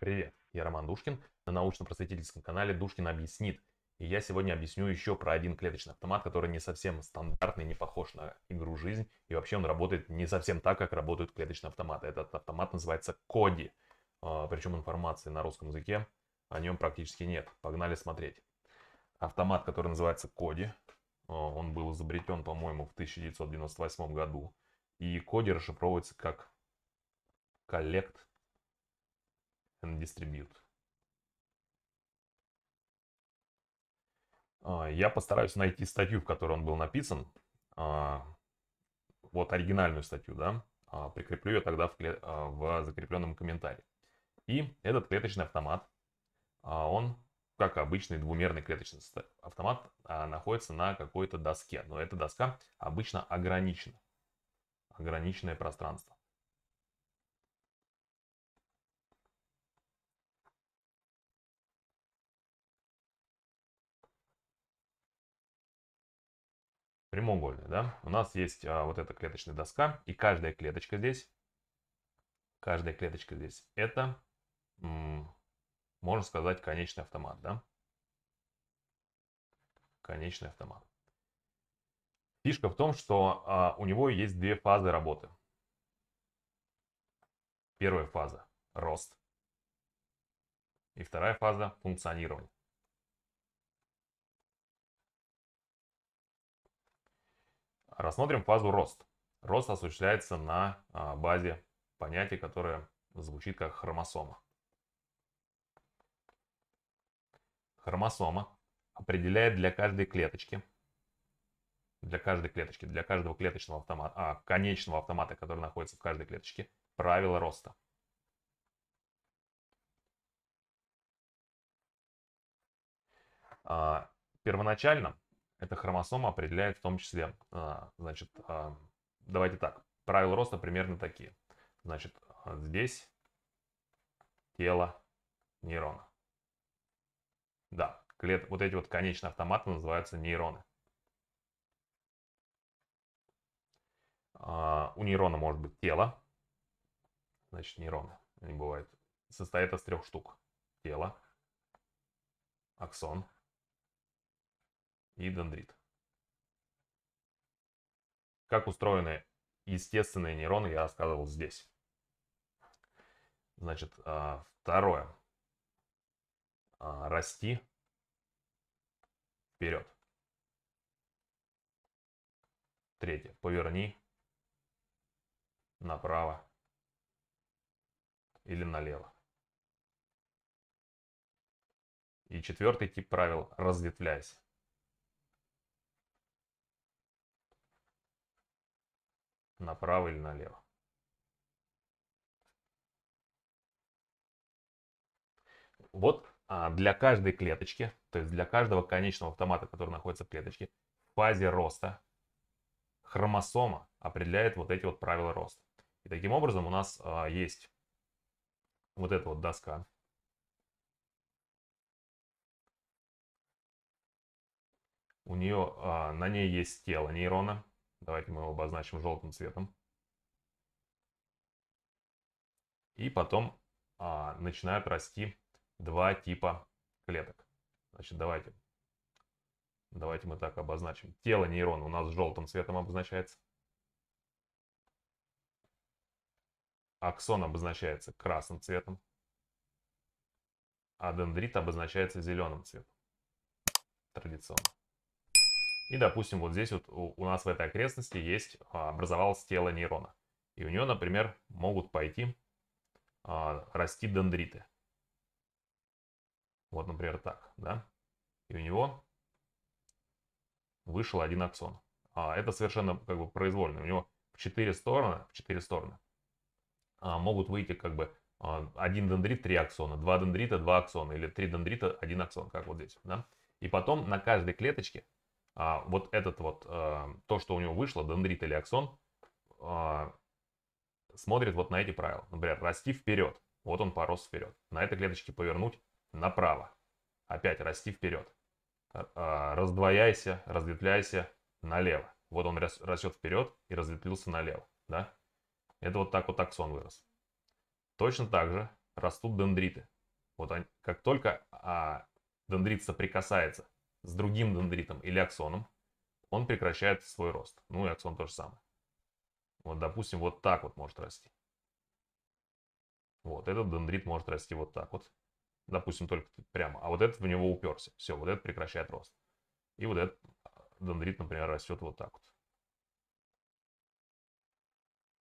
Привет, я Роман Душкин на научно-просветительском канале Душкин объяснит. И я сегодня объясню еще про один клеточный автомат, который не совсем стандартный, не похож на игру «Жизнь». И вообще он работает не совсем так, как работают клеточные автоматы. Этот автомат называется «Коди». А, причем информации на русском языке о нем практически нет. Погнали смотреть. Автомат, который называется «Коди». А, он был изобретен, по-моему, в 1998 году. И «Коди» расшифровывается как collect and distribute. А, я постараюсь найти статью, в которой он был написан. А, вот оригинальную статью, да. А, прикреплю ее тогда в, кле... в закрепленном комментарии. И этот клеточный автомат, он, как обычный двумерный клеточный автомат, находится на какой-то доске. Но эта доска обычно ограничена. Ограниченное пространство. прямоугольная, да, у нас есть а, вот эта клеточная доска, и каждая клеточка здесь, каждая клеточка здесь, это, можно сказать, конечный автомат, да, конечный автомат. Фишка в том, что а, у него есть две фазы работы. Первая фаза – рост. И вторая фаза – функционирование. Рассмотрим фазу рост. Рост осуществляется на а, базе понятия, которое звучит как хромосома. Хромосома определяет для каждой клеточки, для каждой клеточки, для каждого клеточного автомата, а, конечного автомата, который находится в каждой клеточке, правила роста. А, первоначально эта хромосома определяет в том числе, а, значит, а, давайте так, правила роста примерно такие. Значит, здесь тело нейрона. Да, клет, вот эти вот конечные автоматы называются нейроны. А, у нейрона может быть тело, значит, нейроны, они бывают, состоят из трех штук. Тело, аксон и дендрит. Как устроены естественные нейроны, я рассказывал здесь. Значит, а, второе. А, расти вперед. Третье. Поверни направо или налево. И четвертый тип правил – разветвляйся. направо или налево. Вот а, для каждой клеточки, то есть для каждого конечного автомата, который находится в клеточке, в фазе роста хромосома определяет вот эти вот правила роста. И таким образом у нас а, есть вот эта вот доска. У нее, а, на ней есть тело нейрона, Давайте мы его обозначим желтым цветом. И потом а, начинают расти два типа клеток. Значит, давайте, давайте мы так обозначим. Тело нейрона у нас желтым цветом обозначается. Аксон обозначается красным цветом, а дендрит обозначается зеленым цветом традиционно. И, допустим, вот здесь вот у нас в этой окрестности есть, а, образовалось тело нейрона. И у нее, например, могут пойти а, расти дендриты. Вот, например, так, да? И у него вышел один аксон. А, это совершенно как бы произвольно. У него в четыре стороны, в четыре стороны а, могут выйти как бы а, один дендрит, три аксона, два дендрита, два аксона, или три дендрита, один аксон, как вот здесь, да? И потом на каждой клеточке а, вот этот вот, э, то, что у него вышло, дендрит или аксон, а, смотрит вот на эти правила. Например, расти вперед. Вот он порос вперед. На этой клеточке повернуть направо. Опять расти вперед. А, Раздвояйся, разветвляйся налево. Вот он растет вперед и разветвился налево. Да? Это вот так вот аксон вырос. Точно так же растут дендриты. Вот они, как только а, дендрит соприкасается с другим дендритом или аксоном, он прекращает свой рост. Ну и аксон то же самое. Вот, допустим, вот так вот может расти. Вот, этот дендрит может расти вот так вот. Допустим, только прямо. А вот этот в него уперся. Все, вот этот прекращает рост. И вот этот а, дендрит, например, растет вот так вот.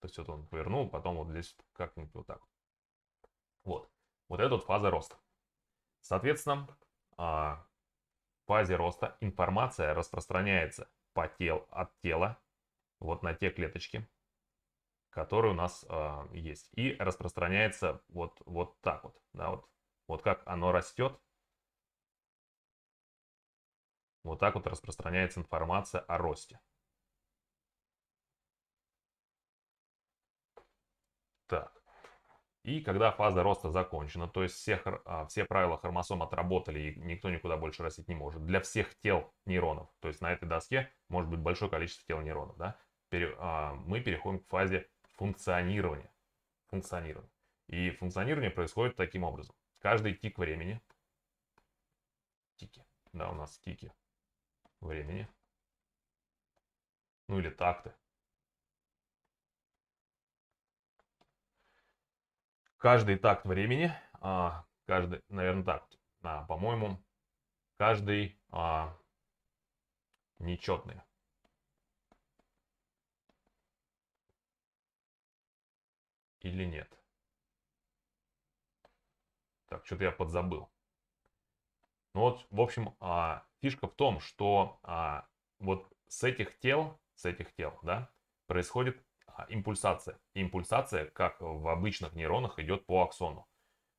То есть вот он повернул, потом вот здесь как-нибудь вот так вот. Вот. Вот это вот фаза роста. Соответственно, а, фазе роста информация распространяется по тел, от тела вот на те клеточки, которые у нас э, есть. И распространяется вот, вот так вот, да, вот, вот как оно растет. Вот так вот распространяется информация о росте. Так. И когда фаза роста закончена, то есть все, а, все правила хромосом отработали и никто никуда больше растить не может, для всех тел нейронов, то есть на этой доске может быть большое количество тел нейронов, да, пере, а, мы переходим к фазе функционирования. Функционирование. И функционирование происходит таким образом. Каждый тик времени, тики, да, у нас тики времени, ну или такты, каждый такт времени, а, каждый, наверное, так, а, по-моему, каждый а, нечетный. Или нет? Так, что-то я подзабыл. Ну вот, в общем, а, фишка в том, что а, вот с этих тел, с этих тел, да, происходит а, импульсация. Импульсация, как в обычных нейронах, идет по аксону.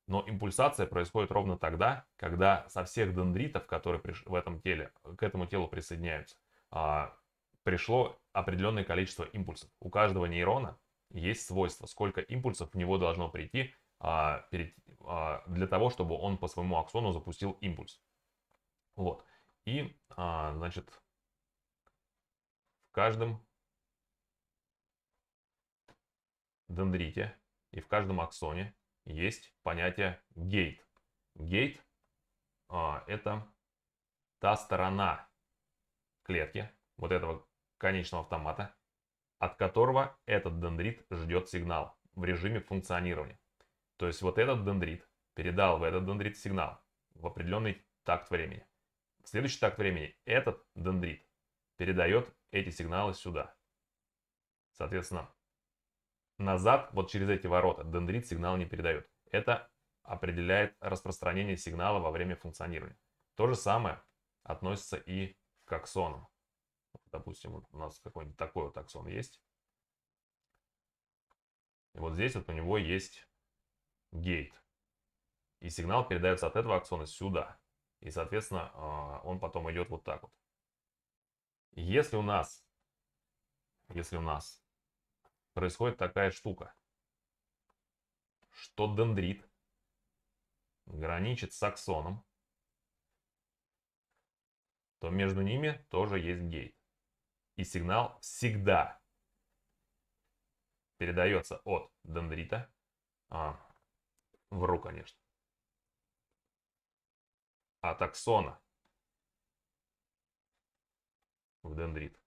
Но импульсация происходит ровно тогда, когда со всех дендритов, которые в этом теле, к этому телу присоединяются, а, пришло определенное количество импульсов. У каждого нейрона есть свойство, сколько импульсов в него должно прийти а, для того, чтобы он по своему аксону запустил импульс. Вот. И, значит, в каждом дендрите и в каждом аксоне есть понятие гейт. Гейт а, это та сторона клетки вот этого конечного автомата, от которого этот дендрит ждет сигнал в режиме функционирования. То есть вот этот дендрит передал в этот дендрит сигнал в определенный такт времени. В следующий такт времени этот дендрит передает эти сигналы сюда. Соответственно, назад, вот через эти ворота, дендрит сигнал не передает. Это определяет распространение сигнала во время функционирования. То же самое относится и к аксонам. Допустим, у нас какой-нибудь такой вот аксон есть. И вот здесь вот у него есть гейт. И сигнал передается от этого аксона сюда. И, соответственно, а, он потом идет вот так вот. Если у нас, если у нас происходит такая штука, что дендрит граничит с аксоном, то между ними тоже есть гейт. И сигнал всегда передается от дендрита а, в ру, конечно, от аксона в дендрит.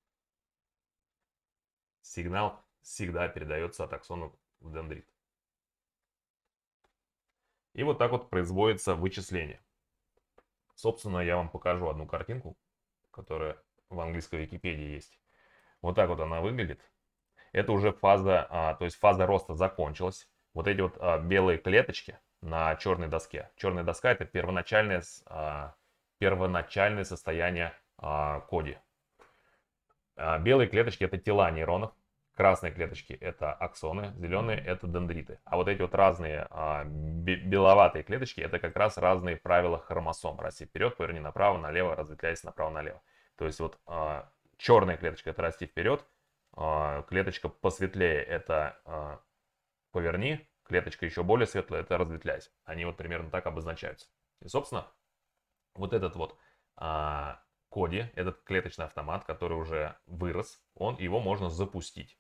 Сигнал всегда передается от аксона в дендрит. И вот так вот производится вычисление. Собственно, я вам покажу одну картинку, которая в английской Википедии есть. Вот так вот она выглядит. Это уже фаза, а, то есть фаза роста закончилась. Вот эти вот а, белые клеточки на черной доске. Черная доска это первоначальное, а, первоначальное состояние а, коди. А, белые клеточки это тела нейронов, Красные клеточки это аксоны, зеленые это дендриты. А вот эти вот разные а, беловатые клеточки это как раз разные правила хромосом. Расти вперед, поверни направо, налево, разветвляйся направо-налево. То есть вот а, черная клеточка это расти вперед, а, клеточка посветлее это а, поверни, клеточка еще более светлая это разветвляйся. Они вот примерно так обозначаются. И собственно вот этот вот а, Коди, этот клеточный автомат, который уже вырос, он, его можно запустить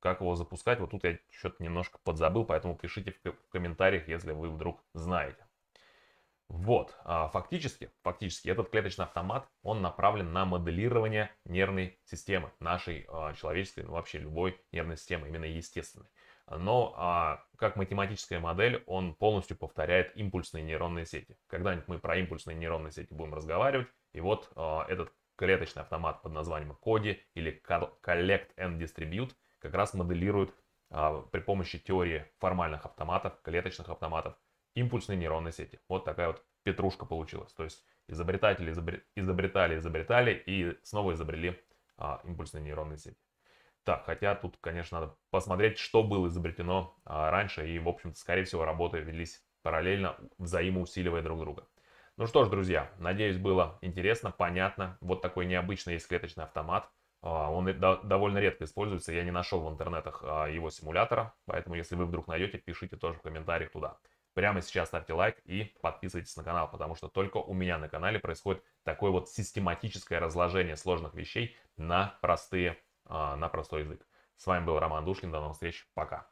как его запускать. Вот тут я что-то немножко подзабыл, поэтому пишите в комментариях, если вы вдруг знаете. Вот, а, фактически, фактически этот клеточный автомат, он направлен на моделирование нервной системы, нашей а, человеческой, ну вообще любой нервной системы, именно естественной. Но а, как математическая модель, он полностью повторяет импульсные нейронные сети. Когда-нибудь мы про импульсные нейронные сети будем разговаривать, и вот этот клеточный автомат под названием Коди или Collect and Distribute – как раз моделируют а, при помощи теории формальных автоматов, клеточных автоматов, импульсные нейронные сети. Вот такая вот петрушка получилась. То есть изобретатели изобретали, изобретали и снова изобрели а, импульсные нейронные сети. Так, хотя тут, конечно, надо посмотреть, что было изобретено а, раньше, и, в общем-то, скорее всего, работы велись параллельно, взаимоусиливая друг друга. Ну что ж, друзья, надеюсь, было интересно, понятно. Вот такой необычный есть клеточный автомат – а, он довольно редко используется, я не нашел в интернетах а, его симулятора, поэтому если вы вдруг найдете, пишите тоже в комментариях туда. Прямо сейчас ставьте лайк и подписывайтесь на канал, потому что только у меня на канале происходит такое вот систематическое разложение сложных вещей на, простые, а, на простой язык. С вами был Роман Душкин, до новых встреч, пока.